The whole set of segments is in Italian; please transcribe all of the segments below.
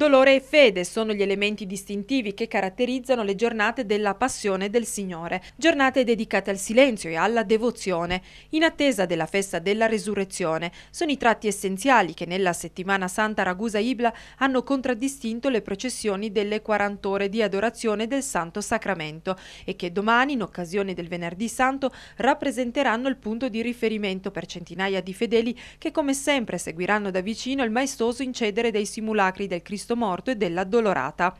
Dolore e fede sono gli elementi distintivi che caratterizzano le giornate della Passione del Signore, giornate dedicate al silenzio e alla devozione, in attesa della festa della Resurrezione. Sono i tratti essenziali che nella settimana santa Ragusa-Ibla hanno contraddistinto le processioni delle 40 ore di adorazione del Santo Sacramento e che domani, in occasione del Venerdì Santo, rappresenteranno il punto di riferimento per centinaia di fedeli che come sempre seguiranno da vicino il maestoso incedere dei simulacri del Cristo morto e della Addolorata.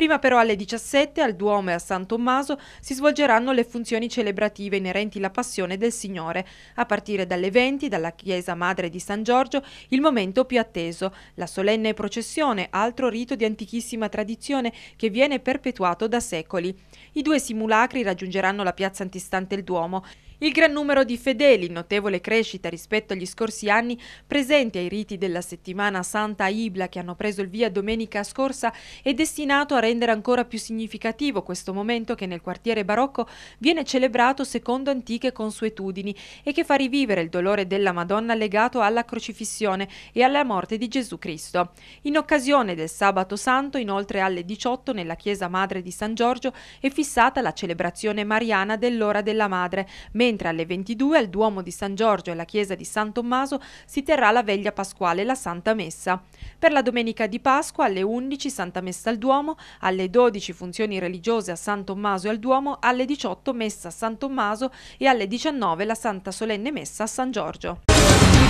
Prima però alle 17 al Duomo e a San Tommaso si svolgeranno le funzioni celebrative inerenti alla passione del Signore. A partire dalle 20, dalla Chiesa Madre di San Giorgio, il momento più atteso, la solenne processione, altro rito di antichissima tradizione che viene perpetuato da secoli. I due simulacri raggiungeranno la piazza antistante il Duomo. Il gran numero di fedeli, in notevole crescita rispetto agli scorsi anni, presenti ai riti della settimana Santa a Ibla che hanno preso il via domenica scorsa, è destinato a rendere rendere ancora più significativo questo momento che nel quartiere barocco viene celebrato secondo antiche consuetudini e che fa rivivere il dolore della Madonna legato alla crocifissione e alla morte di Gesù Cristo. In occasione del sabato santo, inoltre alle 18 nella chiesa madre di San Giorgio è fissata la celebrazione mariana dell'ora della madre, mentre alle 22 al Duomo di San Giorgio e alla chiesa di San Tommaso si terrà la veglia pasquale la Santa Messa. Per la domenica di Pasqua alle 11 Santa Messa al Duomo, alle 12 funzioni religiose a San Tommaso e al Duomo, alle 18 messa a San Tommaso e alle 19 la Santa Solenne Messa a San Giorgio.